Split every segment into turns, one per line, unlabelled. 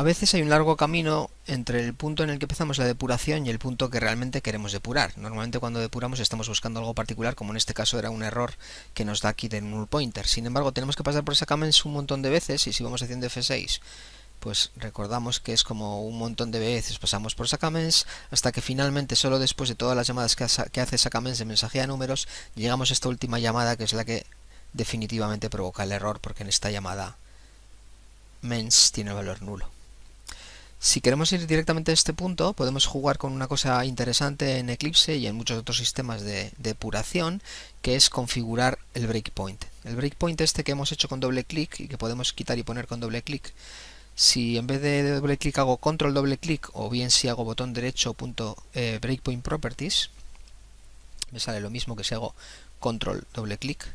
A veces hay un largo camino entre el punto en el que empezamos la depuración y el punto que realmente queremos depurar. Normalmente cuando depuramos estamos buscando algo particular, como en este caso era un error que nos da aquí de null pointer. Sin embargo, tenemos que pasar por esa un montón de veces y si vamos haciendo F6, pues recordamos que es como un montón de veces pasamos por sacamens hasta que finalmente solo después de todas las llamadas que hace sacamens de mensaje de números llegamos a esta última llamada que es la que definitivamente provoca el error porque en esta llamada mens tiene valor nulo. Si queremos ir directamente a este punto, podemos jugar con una cosa interesante en Eclipse y en muchos otros sistemas de depuración, que es configurar el breakpoint. El breakpoint este que hemos hecho con doble clic y que podemos quitar y poner con doble clic. Si en vez de doble clic hago control doble clic o bien si hago botón derecho punto eh, breakpoint properties, me sale lo mismo que si hago control doble clic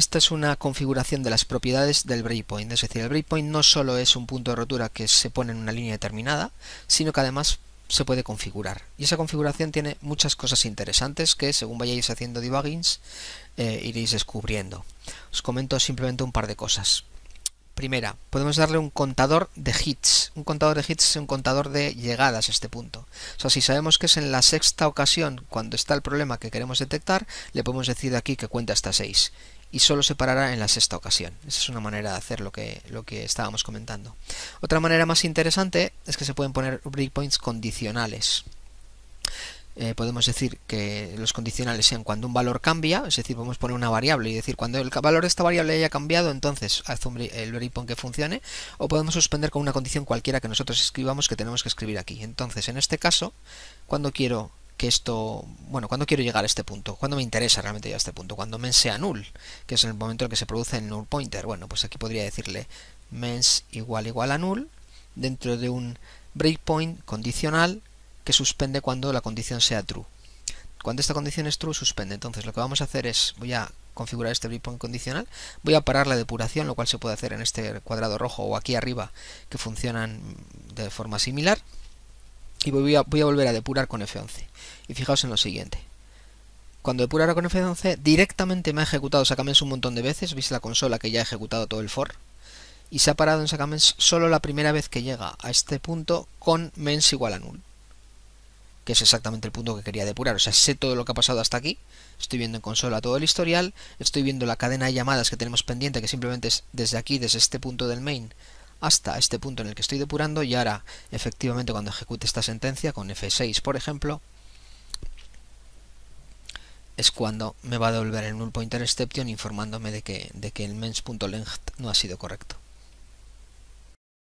esta es una configuración de las propiedades del breakpoint, es decir, el breakpoint no solo es un punto de rotura que se pone en una línea determinada, sino que además se puede configurar. Y esa configuración tiene muchas cosas interesantes que según vayáis haciendo debuggings eh, iréis descubriendo. Os comento simplemente un par de cosas. Primera, podemos darle un contador de hits. Un contador de hits es un contador de llegadas a este punto. O sea, si sabemos que es en la sexta ocasión cuando está el problema que queremos detectar, le podemos decir aquí que cuenta hasta 6 y solo se parará en la sexta ocasión. Esa es una manera de hacer lo que, lo que estábamos comentando. Otra manera más interesante es que se pueden poner breakpoints condicionales. Eh, podemos decir que los condicionales sean cuando un valor cambia, es decir, podemos poner una variable y decir cuando el valor de esta variable haya cambiado, entonces haz el breakpoint que funcione, o podemos suspender con una condición cualquiera que nosotros escribamos que tenemos que escribir aquí. Entonces, en este caso, cuando quiero que esto, bueno, cuando quiero llegar a este punto, cuando me interesa realmente llegar a este punto, cuando mens sea null, que es el momento en el que se produce el null pointer, bueno, pues aquí podría decirle mens igual igual a null dentro de un breakpoint condicional que suspende cuando la condición sea true. Cuando esta condición es true, suspende. Entonces lo que vamos a hacer es, voy a configurar este breakpoint condicional, voy a parar la depuración, lo cual se puede hacer en este cuadrado rojo o aquí arriba, que funcionan de forma similar, y voy a, volver a depurar con F11. Y fijaos en lo siguiente. Cuando depurara con F11, directamente me ha ejecutado Sacamens un montón de veces, veis la consola que ya ha ejecutado todo el for, y se ha parado en Sacamens solo la primera vez que llega a este punto con mens igual a null que es exactamente el punto que quería depurar. O sea, sé todo lo que ha pasado hasta aquí, estoy viendo en consola todo el historial, estoy viendo la cadena de llamadas que tenemos pendiente, que simplemente es desde aquí, desde este punto del main, hasta este punto en el que estoy depurando, y ahora, efectivamente, cuando ejecute esta sentencia, con F6, por ejemplo, es cuando me va a devolver el null pointer exception informándome de que, de que el mens.length no ha sido correcto.